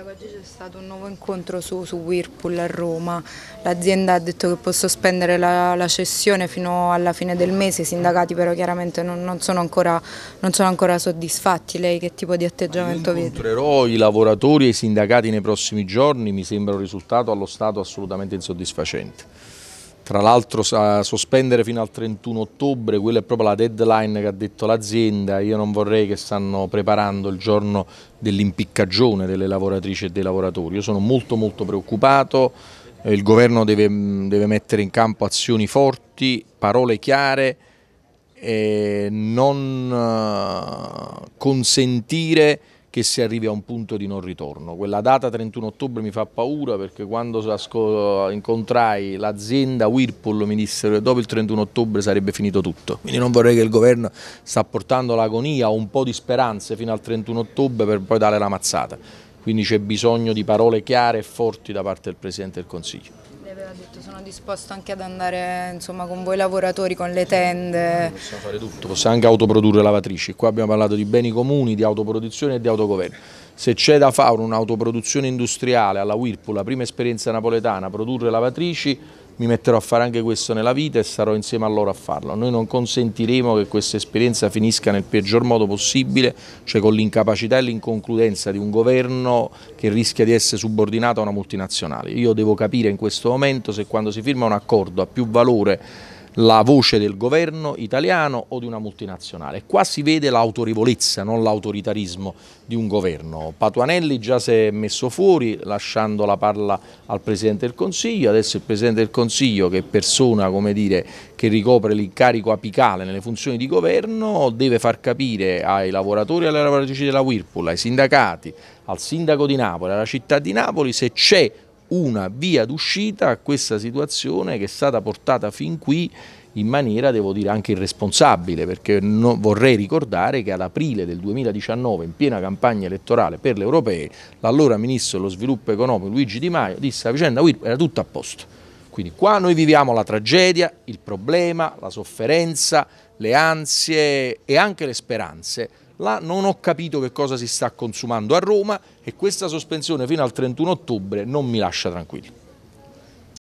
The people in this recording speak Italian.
Sindaco, oggi c'è stato un nuovo incontro su, su Whirlpool a Roma. L'azienda ha detto che può sospendere la, la, cessione fino alla fine del mese, i sindacati però chiaramente non, non, sono, ancora, non sono, ancora, soddisfatti. Lei che tipo di atteggiamento vede? Incontrerò i lavoratori e i sindacati nei prossimi giorni, mi sembra un risultato allo Stato assolutamente insoddisfacente. Tra l'altro sospendere fino al 31 ottobre, quella è proprio la deadline che ha detto l'azienda, io non vorrei che stanno preparando il giorno dell'impiccagione delle lavoratrici e dei lavoratori, io sono molto molto preoccupato, eh, il governo deve, mm, deve mettere in campo azioni forti, parole chiare, e non eh, consentire che si arrivi a un punto di non ritorno. Quella data 31 ottobre mi fa paura perché quando incontrai l'azienda Whirlpool mi dissero che dopo il 31 ottobre sarebbe finito tutto. Quindi non vorrei che il governo sta portando l'agonia o un po' di speranze fino al 31 ottobre per poi dare la mazzata. Quindi c'è bisogno di parole chiare e forti da parte del Presidente del Consiglio ha detto sono disposto anche ad andare insomma, con voi lavoratori, con le tende. Possiamo ah, fare tutto, possiamo anche autoprodurre lavatrici. Qua abbiamo parlato di beni comuni, di autoproduzione e di autogoverno. Se c'è da fare un'autoproduzione industriale alla Whirlpool, la prima esperienza napoletana, produrre lavatrici, mi metterò a fare anche questo nella vita e sarò insieme a loro a farlo. Noi non consentiremo che questa esperienza finisca nel peggior modo possibile, cioè con l'incapacità e l'inconcludenza di un governo che rischia di essere subordinato a una multinazionale. Io devo capire in questo momento se quando si firma un accordo ha più valore la voce del governo italiano o di una multinazionale. Qua si vede l'autorevolezza, non l'autoritarismo di un governo. Patuanelli già si è messo fuori lasciando la palla al Presidente del Consiglio, adesso il Presidente del Consiglio che è persona dire, che ricopre l'incarico apicale nelle funzioni di governo deve far capire ai lavoratori e alle lavoratrici della Whirlpool, ai sindacati, al sindaco di Napoli, alla città di Napoli se c'è una via d'uscita a questa situazione che è stata portata fin qui in maniera, devo dire, anche irresponsabile, perché no, vorrei ricordare che ad aprile del 2019, in piena campagna elettorale per le europee, l'allora Ministro dello Sviluppo Economico Luigi Di Maio disse la vicenda WIRP era tutto a posto. Quindi qua noi viviamo la tragedia, il problema, la sofferenza, le ansie e anche le speranze Là non ho capito che cosa si sta consumando a Roma e questa sospensione fino al 31 ottobre non mi lascia tranquillo.